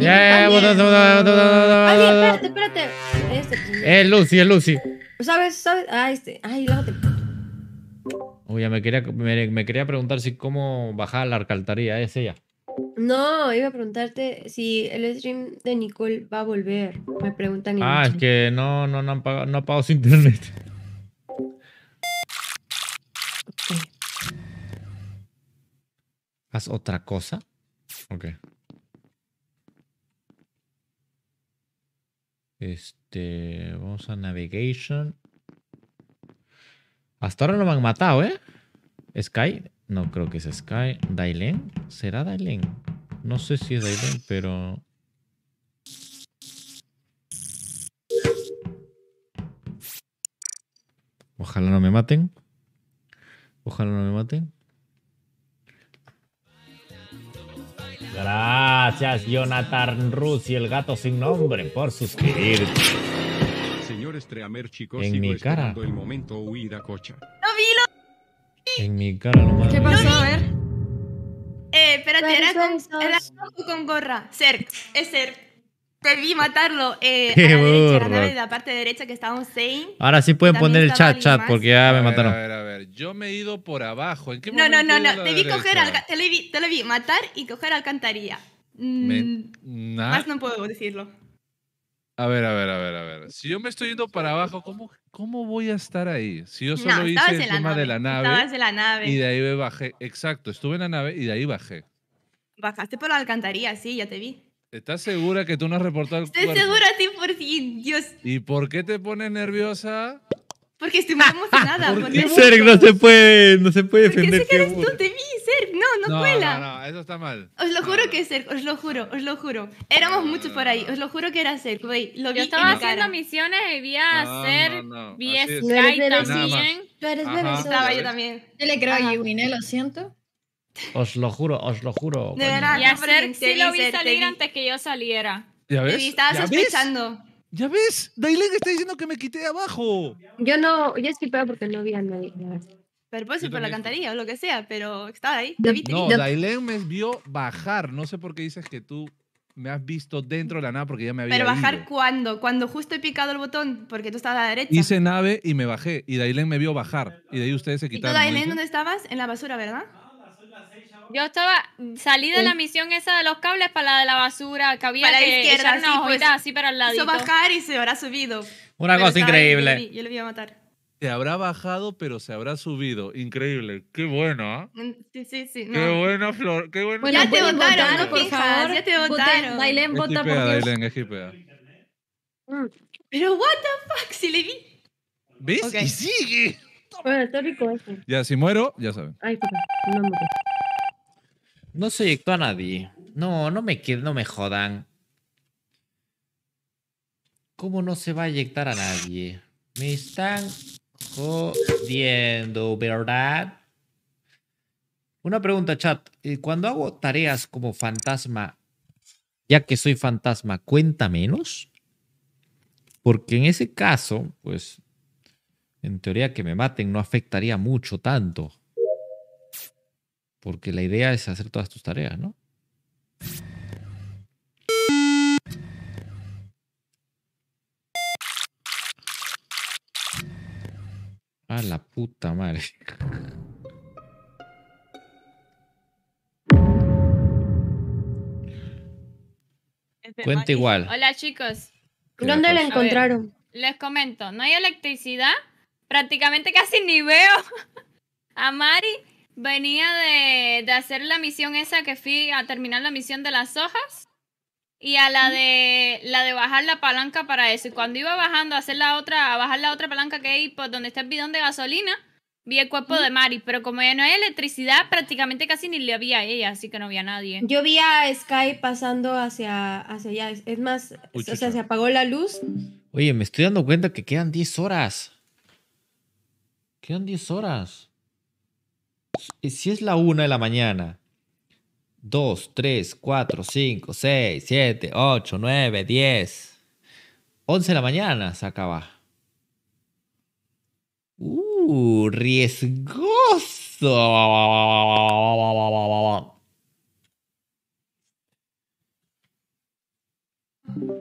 Ya, espérate, espérate. es este, eh, Lucy, es eh, Lucy. ¿Sabes? ¿Sabes? Ah, este. Ay, lávate Oye, me quería, me, quería preguntar si cómo bajar la alcantarilla, es ella. No, iba a preguntarte si el stream de Nicole va a volver. Me preguntan. ah, es que no, no, no han pagado, ha pagado su internet. Okay. ¿Haz otra cosa? Ok. Este, vamos a navigation. Hasta ahora no me han matado, ¿eh? Sky, no creo que sea Sky. Dailen, ¿será Dailen? No sé si es Dailen, pero... Ojalá no me maten. Ojalá no me maten. Gracias, Jonathan y el gato sin nombre, por suscribirte. Señor Estreamer, chicos, en sigo mi cara. el momento huida cocha. ¡No vi lo... En mi cara no ¿Qué pasó? A ver. Eh, espérate, era con, era con gorra. Ser, es ser. Te vi matarlo. Eh, la parte derecha que estábamos saying. Ahora sí pueden poner el chat, chat, porque ya me mataron. A ver, a ver, yo me he ido por abajo. no, no, no, no. Te vi, coger al, te, vi, te lo vi matar y coger alcantarilla. Mm, más no puedo decirlo. A ver, a ver, a ver, a ver. Si yo me estoy yendo para abajo, ¿cómo, cómo voy a estar ahí? Si yo solo hice encima de la nave. en la nave. Y de ahí me bajé. Exacto, estuve en la nave y de ahí bajé. Bajaste por la alcantarilla, sí, ya te vi. ¿Estás segura que tú no has reportado el Estoy cuerpo? segura, sí, por Dios. ¿Y por qué te pones nerviosa? Porque estoy muy emocionada. ¿Por, no se puede, no se puede defender. Porque Serg, no te vi, Serg, no, no, no cuela. No, no, eso está mal. Os lo juro que es Serg, os lo juro, os lo juro. Éramos muchos por ahí, os lo juro que era Serg, güey. Lo que Yo estaba haciendo misiones y vi a Serg, vi a Sky también. Tú eres Venezuela. Estaba yo también. Yo le creo a Yuwin, ¿eh? lo siento. Os lo juro, os lo juro. De verdad, y a sí lo vi salir antes que yo saliera. ¿Ya ves? Y estaba ¿Ya sospechando. ¿Ya ves? Dailen está diciendo que me quité abajo. Yo no, yo esquipeo porque no vi a nadie. Pero puede por la cantaría o lo que sea, pero estaba ahí. no, Dailen me vio bajar. No sé por qué dices que tú me has visto dentro de la nave porque ya me había Pero bajar cuando, cuándo? Cuando justo he picado el botón porque tú estabas a la derecha. Hice nave y me bajé y Dailen me vio bajar y de ahí ustedes se quitaron. ¿Y tú Dailen dónde estabas? En la basura, ¿verdad? Yo estaba, salí de la misión esa de los cables para la de la basura, que había para la izquierda, no una pues, así para el ladito. Hizo bajar y se habrá subido. Una cosa increíble. yo, le, voy a matar. Se habrá bajado, pero se habrá subido. Increíble. Qué bueno, ¿eh? Sí, sí, sí. Qué buena flor. Qué bueno, ya te votaron, por favor. Ya te votaron. Bailén, vota por Dios. Pero what the fuck, si le vi. ¿Ves? Y sigue. Bueno, está rico eso. Ya, si muero, ya saben. Ay, puta No no se eyectó a nadie. No, no me, no me jodan. ¿Cómo no se va a eyectar a nadie? Me están jodiendo, ¿verdad? Una pregunta, chat. ¿Y eh, Cuando hago tareas como fantasma, ya que soy fantasma, ¿cuenta menos? Porque en ese caso, pues, en teoría que me maten no afectaría mucho tanto porque la idea es hacer todas tus tareas, ¿no? A la puta madre. Cuenta igual. Hola chicos. ¿Dónde la encontraron? les comento, no hay electricidad, prácticamente casi ni veo a Mari Venía de, hacer la misión esa que fui a terminar la misión de las hojas y a la de la de bajar la palanca para eso. Y cuando iba bajando a hacer la otra, a bajar la otra palanca que hay por donde está el bidón de gasolina, vi el cuerpo de Mari, pero como ya no hay electricidad, prácticamente casi ni le había a ella, así que no había nadie. Yo vi a Sky pasando hacia, hacia allá. Es más, o sea, se apagó la luz. Oye, me estoy dando cuenta que quedan 10 horas. Quedan 10 horas. Y si es la 1 de la mañana, 2, 3, 4, 5, 6, 7, 8, 9, 10, 11 de la mañana se acaba. ¡Uh! ¡Riesgoso!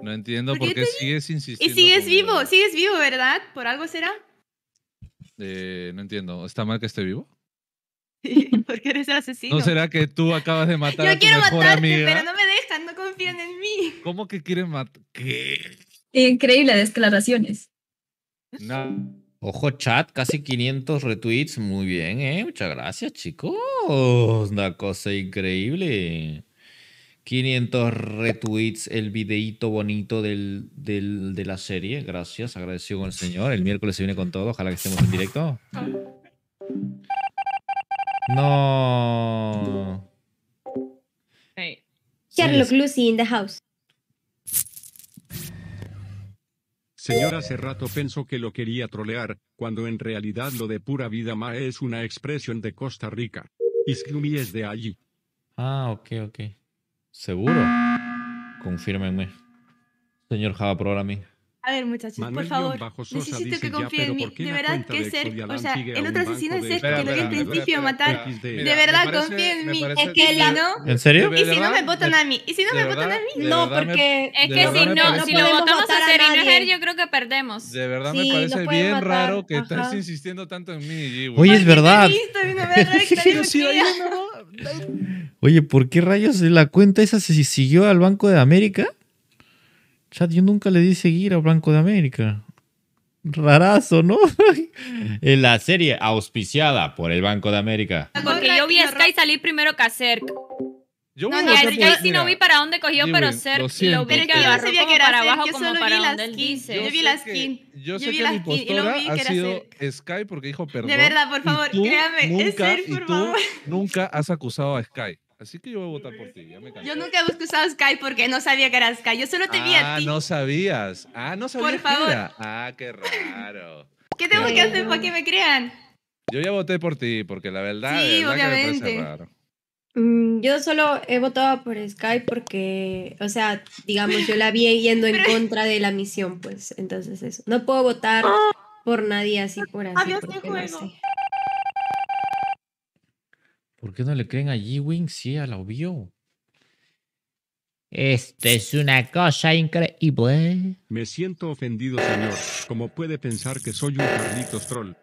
No entiendo por qué, sigues insistiendo. Y sigues vivo, sigues vivo, ¿verdad? ¿Por algo será? Eh, no entiendo. ¿Está mal que esté vivo? qué eres asesino. ¿No será que tú acabas de matar Yo quiero matarte, pero no me dejan, no confían en mí. ¿Cómo que quieren matar? ¿Qué? Increíble declaraciones. Ojo chat, casi 500 retweets, muy bien, ¿eh? Muchas gracias, chicos. Una cosa increíble. 500 retweets, el videíto bonito del, de la serie. Gracias, agradecido con el señor. El miércoles se viene con todo. Ojalá que estemos en directo. Ah. No. Hey. Lucy in the house. Señora, hace rato pensó que lo quería trolear, cuando en realidad lo de pura vida ma es una expresión de Costa Rica. Islumi es de allí. Ah, ok, ok. Seguro. Confírmenme. Señor Java Programming. A ver, muchachos, por favor, necesito que confíen en mí. De verdad que ser, o sea, el otro asesino es ser que lo vi al principio matar. de verdad, confíen en mí. Es que si no, ¿En serio? Y si no me votan a mí. Y si no me votan a mí, no, porque es que si no, si lo votamos a ser, yo creo que perdemos. De verdad me parece bien raro que estés insistiendo tanto en mí. Oye, es verdad. Oye, ¿por qué rayos la cuenta esa se siguió al Banco de América? Chat, yo nunca le di seguir a Banco de América. Rarazo, ¿no? en la serie auspiciada por el Banco de América. Porque yo vi a Sky salir primero que a Cerc. Yo no, no, a Sky sí no vi para dónde cogió, pero Cerc lo, lo vi que agarró que para abajo yo como para donde Yo vi las skin. Yo sé vi que mi postura ha sido Sky porque dijo perdón. De verdad, por favor, créame, es Cerc, por favor. nunca has acusado a Sky. Así que yo voy a votar por ti. Ya me yo nunca he usado Sky porque no sabía que era Sky. Yo solo te vi a ah, ti. Ah, no sabías. Ah, no sabías. Por favor. Ah, qué raro. ¿Qué tengo que hacer para que me crean? Yo ya voté por ti porque la verdad. Sí, obviamente. Que me raro. Mm, yo solo he votado por Sky porque, o sea, digamos, yo la vi yendo en contra de la misión, pues, entonces eso. No puedo votar por nadie así por así. Adiós, porque, no sé. ¿Por qué no le creen a G-Wing si a la vio? Esto es una cosa increíble. Me siento ofendido, señor. Como puede pensar que soy un Carlitos Troll?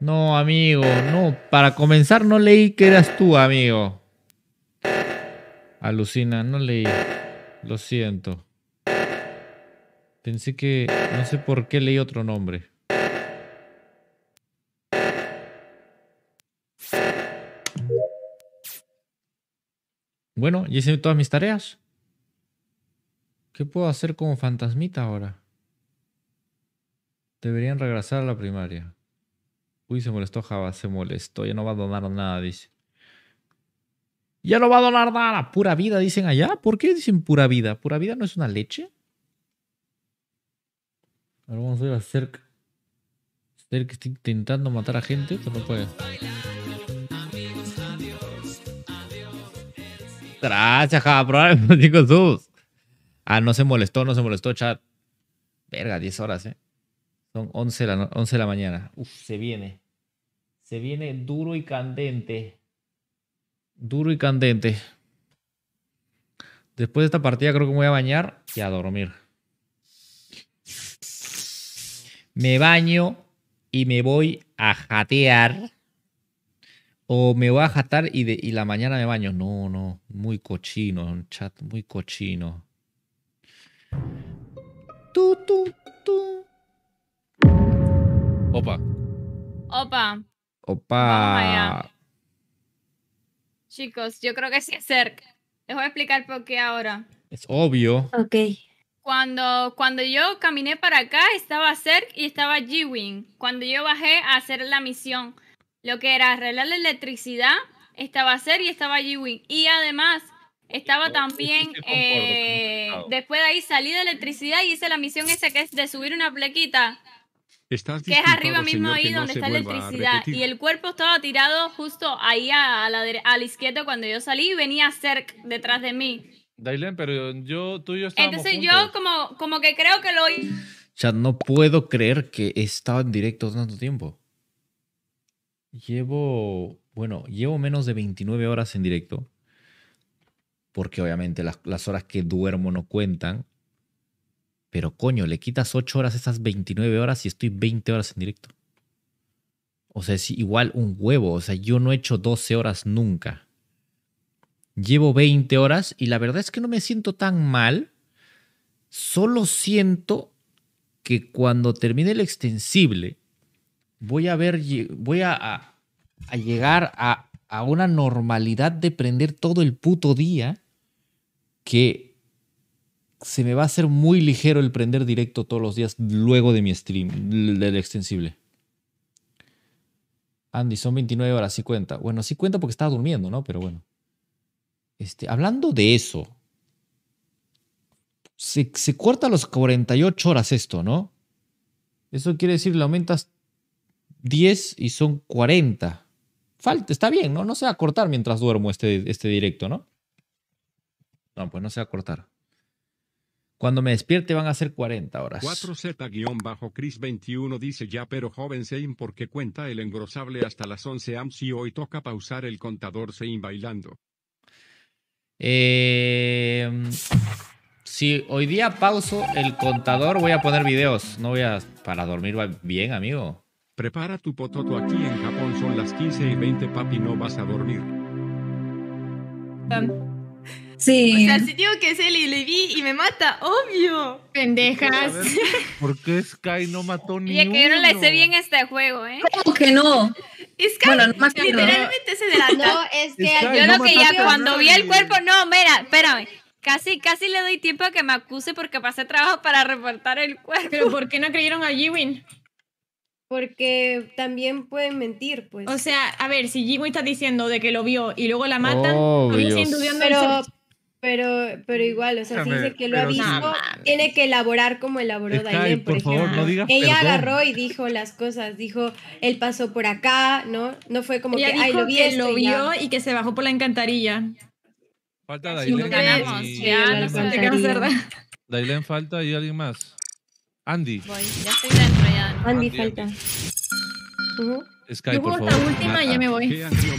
No, amigo, no. Para comenzar, no leí que eras tú, amigo. Alucina, no leí. Lo siento. Pensé que. No sé por qué leí otro nombre. Bueno, ya hice todas mis tareas. ¿Qué puedo hacer como fantasmita ahora? Deberían regresar a la primaria. Uy, se molestó Java, se molestó. Ya no va a donar nada, dice. Ya no va a donar nada. Pura vida, dicen allá. ¿Por qué dicen pura vida? ¿Pura vida no es una leche? Ahora vamos a ir a Cerc. Cerc está intentando matar a gente, pero no puede. Ah, no se molestó, no se molestó, chat. Verga, 10 horas, ¿eh? Son 11 de la, 11 de la mañana. Uf, se viene. Se viene duro y candente. Duro y candente. Después de esta partida creo que me voy a bañar y a dormir. Me baño y me voy a jatear o me voy a jatar y, la mañana me baño. No, no, muy cochino, chat muy cochino. Tú, tú, Opa. Opa. Opa. Chicos, yo creo que sí es cerca. Les voy a explicar por qué ahora. Es obvio. Ok. Cuando, cuando yo caminé para acá, estaba Zerk y estaba Jiwin. Cuando yo bajé a hacer la misión lo que era arreglar la electricidad, estaba Ser y estaba g Y además estaba también, eh, después de ahí salí de electricidad y hice la misión esa que es de subir una plequita. Estás que es arriba mismo ahí donde está la electricidad. Y el cuerpo estaba tirado justo ahí a, la, izquierda cuando yo salí y venía ser detrás de mí. Dailen, pero yo, tú y yo Entonces yo como, como que creo que lo... O sea, no puedo creer que estaba en directo tanto tiempo. Llevo, bueno, llevo menos de 29 horas en directo, porque obviamente las, horas que duermo no cuentan, pero coño, le quitas 8 horas esas 29 horas y estoy 20 horas en directo. O sea, es igual un huevo, o sea, yo no he hecho 12 horas nunca. Llevo 20 horas y la verdad es que no me siento tan mal, solo siento que cuando termine el extensible, voy a ver, voy a, llegar a, una normalidad de prender todo el puto día que se me va a hacer muy ligero el prender directo todos los días luego de mi stream, del extensible. Andy, son 29 horas, cuenta. Bueno, cuenta porque estaba durmiendo, ¿no? Pero bueno. Este, hablando de eso, se, se corta a los 48 horas esto, ¿no? Eso quiere decir, le aumentas 10 y son 40. Falta, está bien, ¿no? No se va a cortar mientras duermo este, este directo, ¿no? No, pues no se va a cortar. Cuando me despierte van a ser 40 horas. 4Z-Cris21 dice ya pero joven Sein porque cuenta el engrosable hasta las 11 am si hoy toca pausar el contador Sein bailando. Eh, si hoy día pauso el contador voy a poner videos. No voy a... Para dormir bien, amigo. Prepara tu pototo aquí en Japón, son las 15 y 20, papi, no vas a dormir. Sí. O sea, si digo que es él y le vi y me mata, obvio. Pendejas. ¿Por qué Sky no mató ni es que yo no le sé bien este juego, ¿eh? ¿Cómo que no? Sky bueno, no literalmente se adelantó. No, yo no lo que ya cuando vi el cuerpo, no, mira, espérame. Casi, casi le doy tiempo a que me acuse porque pasé trabajo para reportar el cuerpo. Pero ¿por qué no creyeron a Jiwin? Porque también pueden mentir, pues. O sea, a ver, si Jimmy está diciendo de que lo vio y luego la matan, pero, pero, pero igual, o sea, si dice que lo ha visto, ah, tiene que elaborar como elaboró Dailen, por, ejemplo. Favor, no digas Ella agarró y dijo las cosas, dijo, él pasó por acá, ¿no? No fue como que, ay, lo vi. lo vio y que se bajó por la encantarilla. Falta Dailen. ganamos, ya, no Dailen falta y alguien más. Andy. Voy, ya estoy Andy, Andy falta. Andy. Sky, Yo por favor. esta última y ya ah, me voy.